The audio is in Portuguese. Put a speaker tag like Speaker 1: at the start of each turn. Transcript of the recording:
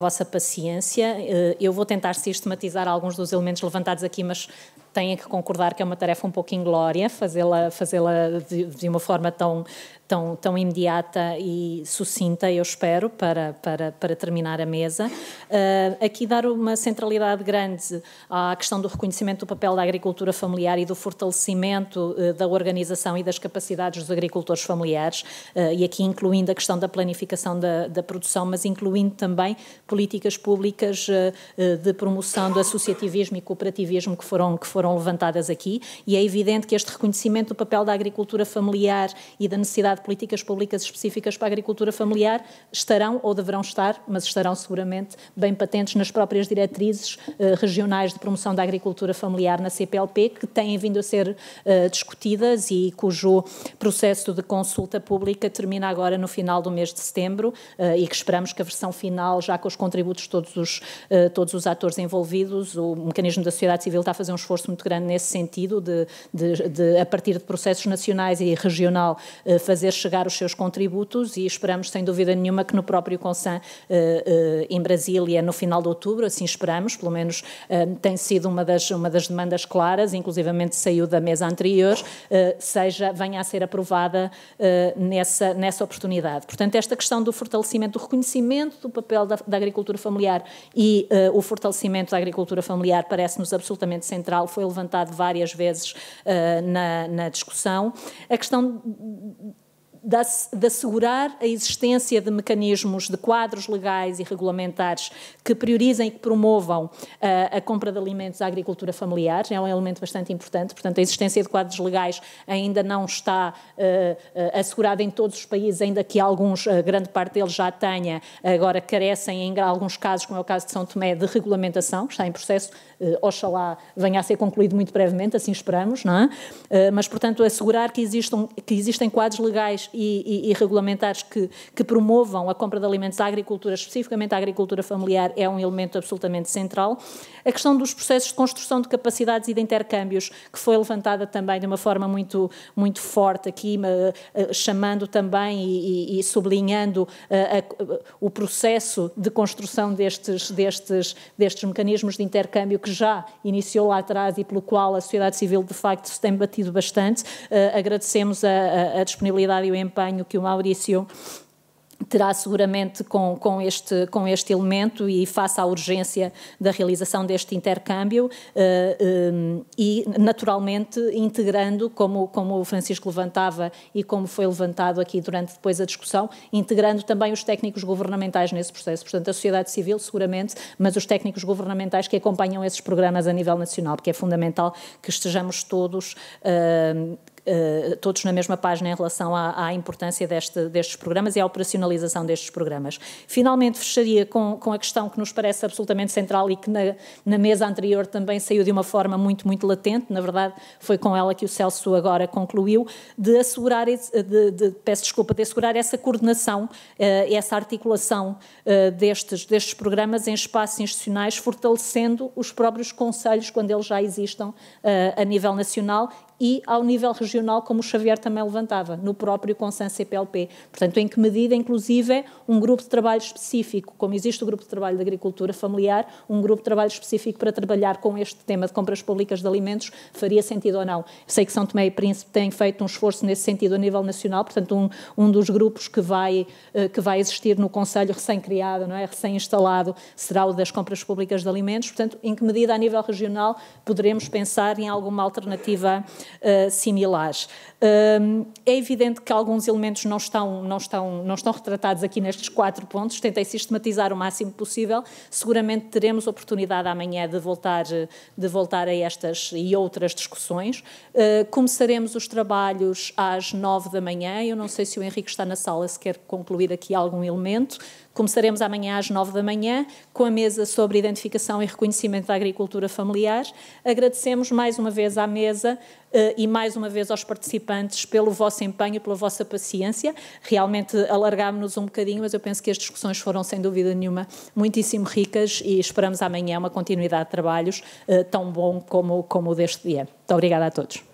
Speaker 1: vossa paciência. Eh, eu vou tentar sistematizar alguns dos elementos levantados aqui, mas tenho que concordar que é uma tarefa um pouco inglória fazê-la fazê, -la, fazê -la de, de, uma forma tão tão, tão imediata e sucinta, eu espero, para, para, para terminar a mesa. Uh, aqui dar uma centralidade grande à questão do reconhecimento do papel da agricultura familiar e do fortalecimento uh, da organização e das capacidades dos agricultores familiares, uh, e aqui incluindo a questão da planificação da, da produção, mas incluindo também políticas públicas de promoção do associativismo e cooperativismo que foram, que foram levantadas aqui. E é evidente que este reconhecimento do papel da agricultura familiar e da necessidade políticas públicas específicas para a agricultura familiar estarão ou deverão estar, mas estarão seguramente bem patentes nas próprias diretrizes eh, regionais de promoção da agricultura familiar na CPLP, que têm vindo a ser eh, discutidas e cujo processo de consulta pública termina agora no final do mês de setembro eh, e que esperamos que a versão final, já com os contributos de todos os, todos os atores envolvidos, o mecanismo da sociedade civil está a fazer um esforço muito grande nesse sentido, de, de, de a partir de processos nacionais e regional fazer fazer chegar os seus contributos e esperamos, sem dúvida nenhuma, que no próprio Consan eh, eh, em Brasília, no final de outubro, assim esperamos, pelo menos eh, tem sido uma das, uma das demandas claras, inclusivamente saiu da mesa anterior, seja, venha a ser aprovada nessa, nessa oportunidade. Portanto, esta questão do fortalecimento, do reconhecimento do papel da, da agricultura familiar e o fortalecimento da agricultura familiar parece-nos absolutamente central, foi levantado várias vezes na, na discussão. A questão de assegurar a existência de mecanismos de quadros legais e regulamentares que priorizem e que promovam a, eh, a compra de alimentos à agricultura familiar, é um elemento bastante importante, portanto a existência de quadros legais ainda não está uh, assegurada em todos os países, ainda que alguns, grande parte deles já tenha, agora carecem em alguns casos, como é o caso de São Tomé, de regulamentação, está em processo, uh, oxalá venha a ser concluído muito brevemente, assim esperamos, não é? Uh, mas portanto assegurar que, existam, que existem quadros legais e, e, e regulamentares que, que, promovam a compra de alimentos à agricultura, especificamente à agricultura familiar, é um elemento absolutamente central. A questão dos processos de construção de capacidades e de intercâmbios, que foi levantada também de uma forma muito, muito forte aqui, eh, chamando também e, e sublinhando a, eh, a, o processo de construção destes, destes, destes mecanismos de intercâmbio que já iniciou lá atrás e pelo qual a sociedade civil, de facto, se tem batido bastante. Eh, agradecemos a, a disponibilidade e o empenho que o Maurício terá seguramente com, com, este, com este elemento e faça a urgência da realização deste intercâmbio uh, eh, um, eh, e naturalmente integrando, como, como o Francisco levantava e como foi levantado aqui durante depois a discussão, integrando também os técnicos governamentais nesse processo, portanto a sociedade civil seguramente, mas os técnicos governamentais que acompanham esses programas a nível nacional, porque é fundamental que estejamos todos uh, eh, todos na mesma página em relação à, à importância deste, destes programas e à operacionalização destes programas. Finalmente, fecharia com, com a questão que nos parece absolutamente central e que na, na mesa anterior também saiu de uma forma muito, muito latente, na verdade foi com ela que o Celso agora concluiu, de assegurar, de, de, peço desculpa, de assegurar essa coordenação, uh, essa articulação uh, destes, destes programas em espaços institucionais, fortalecendo os próprios conselhos quando eles já existam uh, a nível nacional e ao nível regional regional, como o Xavier também levantava, no próprio Consenso CPLP. Portanto, em que medida, inclusive, um grupo de trabalho específico, como existe o grupo de trabalho de agricultura familiar, um grupo de trabalho específico para trabalhar com este tema de compras públicas de alimentos, faria sentido ou não. Sei que São Tomé e Príncipe tem feito um esforço nesse sentido a nível nacional, portanto, um, um dos grupos que vai, eh, que vai existir no Conselho recém-criado, não é? recém-instalado, será o das compras públicas de alimentos. Portanto, em que medida, a nível regional, poderemos pensar em alguma alternativa uh, similar? escolares. Hum, é evidente que alguns elementos não estão, não estão, não estão retratados aqui nestes quatro pontos, tentei sistematizar o máximo possível, seguramente teremos oportunidade amanhã de voltar, de voltar a estas e outras discussões. Hum, começaremos os trabalhos às nove da manhã, eu não sei se o Henrique está na sala se quer concluir aqui algum elemento, Começaremos amanhã às 9 da manhã com a mesa sobre identificação e reconhecimento da agricultura familiar. Agradecemos mais uma vez à mesa eh, e mais uma vez aos participantes pelo vosso empenho, pela vossa paciência. Realmente alargámos-nos um bocadinho, mas eu penso que as discussões foram, sem dúvida nenhuma, muitíssimo ricas e esperamos amanhã uma continuidade de trabalhos eh, tão bom como, como o deste dia. Muito obrigada a todos.